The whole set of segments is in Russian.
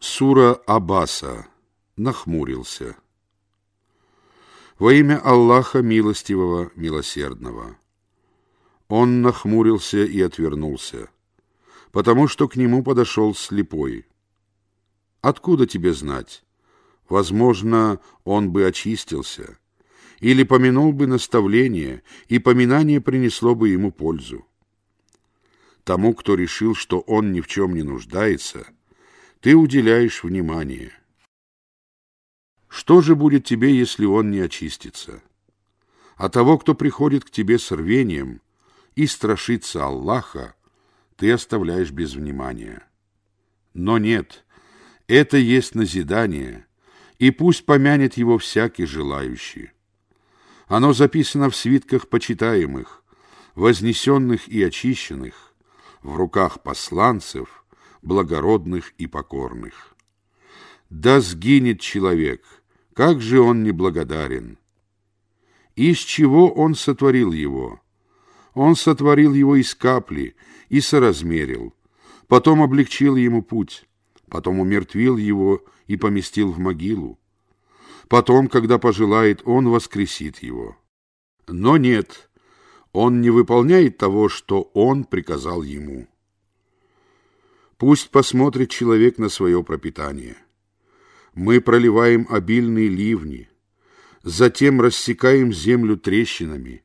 Сура Аббаса нахмурился. Во имя Аллаха Милостивого, Милосердного. Он нахмурился и отвернулся, потому что к нему подошел слепой. Откуда тебе знать? Возможно, он бы очистился, или помянул бы наставление, и поминание принесло бы ему пользу. Тому, кто решил, что он ни в чем не нуждается, ты уделяешь внимание. Что же будет тебе, если он не очистится? А того, кто приходит к тебе с рвением и страшится Аллаха, ты оставляешь без внимания. Но нет, это есть назидание, и пусть помянет его всякий желающий. Оно записано в свитках почитаемых, вознесенных и очищенных, в руках посланцев – благородных и покорных. Да сгинет человек, как же он неблагодарен! Из чего он сотворил его? Он сотворил его из капли и соразмерил, потом облегчил ему путь, потом умертвил его и поместил в могилу. Потом, когда пожелает, он воскресит его. Но нет, он не выполняет того, что он приказал ему. Пусть посмотрит человек на свое пропитание. Мы проливаем обильные ливни, затем рассекаем землю трещинами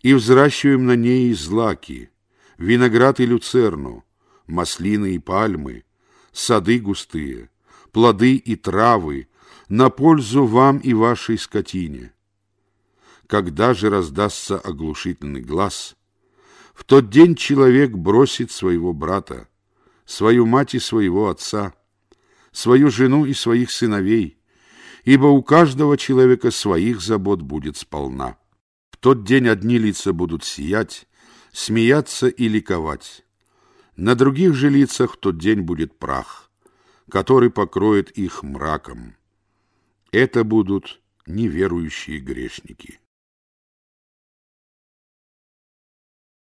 и взращиваем на ней злаки, виноград и люцерну, маслины и пальмы, сады густые, плоды и травы, на пользу вам и вашей скотине. Когда же раздастся оглушительный глаз, в тот день человек бросит своего брата, свою мать и своего отца, свою жену и своих сыновей, ибо у каждого человека своих забот будет сполна. В тот день одни лица будут сиять, смеяться и ликовать. На других же лицах в тот день будет прах, который покроет их мраком. Это будут неверующие грешники.